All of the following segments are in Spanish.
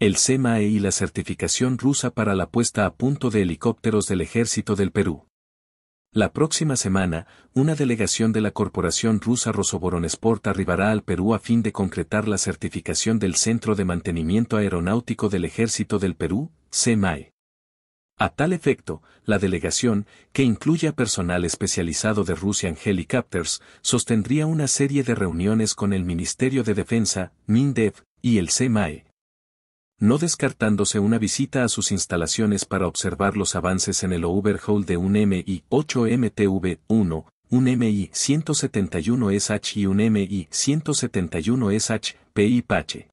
el CMAE y la certificación rusa para la puesta a punto de helicópteros del Ejército del Perú. La próxima semana, una delegación de la corporación rusa Rosoboronesport arribará al Perú a fin de concretar la certificación del Centro de Mantenimiento Aeronáutico del Ejército del Perú, CMAE. A tal efecto, la delegación, que incluye a personal especializado de en Helicopters, sostendría una serie de reuniones con el Ministerio de Defensa, MINDEF, y el CMAE no descartándose una visita a sus instalaciones para observar los avances en el overhaul de un MI-8MTV-1, un MI-171SH y un MI-171SH Pache.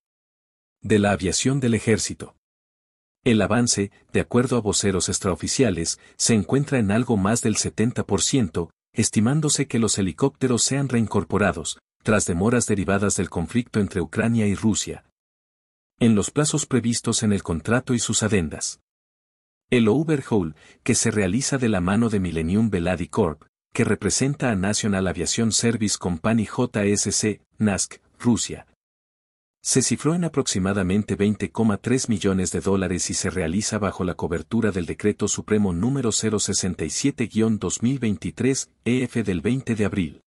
De la aviación del ejército. El avance, de acuerdo a voceros extraoficiales, se encuentra en algo más del 70%, estimándose que los helicópteros sean reincorporados, tras demoras derivadas del conflicto entre Ucrania y Rusia, en los plazos previstos en el contrato y sus adendas. El overhaul, que se realiza de la mano de Millennium Veladi Corp, que representa a National Aviation Service Company JSC, NASC, Rusia, se cifró en aproximadamente 20,3 millones de dólares y se realiza bajo la cobertura del Decreto Supremo número 067-2023, EF del 20 de abril.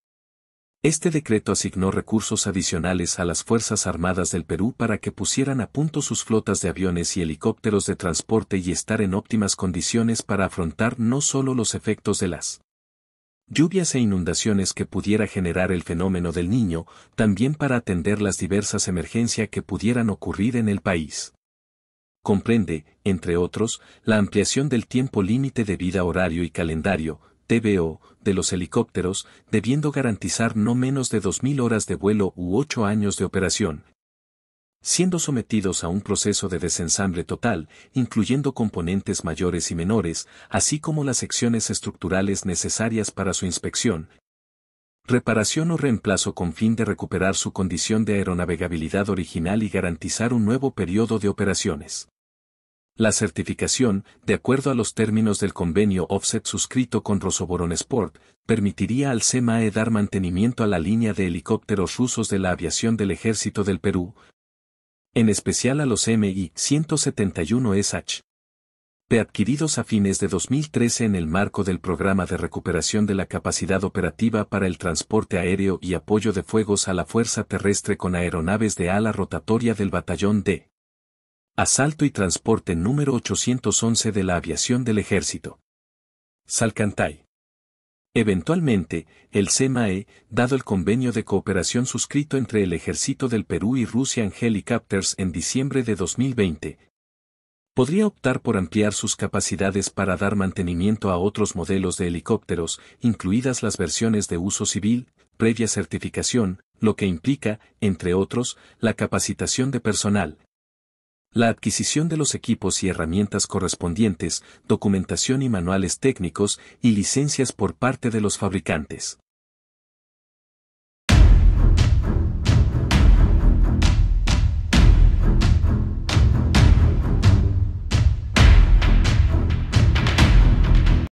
Este decreto asignó recursos adicionales a las Fuerzas Armadas del Perú para que pusieran a punto sus flotas de aviones y helicópteros de transporte y estar en óptimas condiciones para afrontar no solo los efectos de las lluvias e inundaciones que pudiera generar el fenómeno del niño, también para atender las diversas emergencias que pudieran ocurrir en el país. Comprende, entre otros, la ampliación del tiempo límite de vida horario y calendario, TBO, de los helicópteros, debiendo garantizar no menos de 2.000 horas de vuelo u 8 años de operación, siendo sometidos a un proceso de desensamble total, incluyendo componentes mayores y menores, así como las secciones estructurales necesarias para su inspección, reparación o reemplazo con fin de recuperar su condición de aeronavegabilidad original y garantizar un nuevo periodo de operaciones. La certificación, de acuerdo a los términos del convenio offset suscrito con Rosoboronesport, permitiría al CMAE dar mantenimiento a la línea de helicópteros rusos de la aviación del Ejército del Perú, en especial a los MI-171SH. adquiridos a fines de 2013 en el marco del Programa de Recuperación de la Capacidad Operativa para el Transporte Aéreo y Apoyo de Fuegos a la Fuerza Terrestre con aeronaves de ala rotatoria del Batallón D. Asalto y Transporte número 811 de la Aviación del Ejército. Salcantay. Eventualmente, el CMAE, dado el convenio de cooperación suscrito entre el Ejército del Perú y Rusia Helicopters en diciembre de 2020, podría optar por ampliar sus capacidades para dar mantenimiento a otros modelos de helicópteros, incluidas las versiones de uso civil, previa certificación, lo que implica, entre otros, la capacitación de personal, la adquisición de los equipos y herramientas correspondientes, documentación y manuales técnicos y licencias por parte de los fabricantes.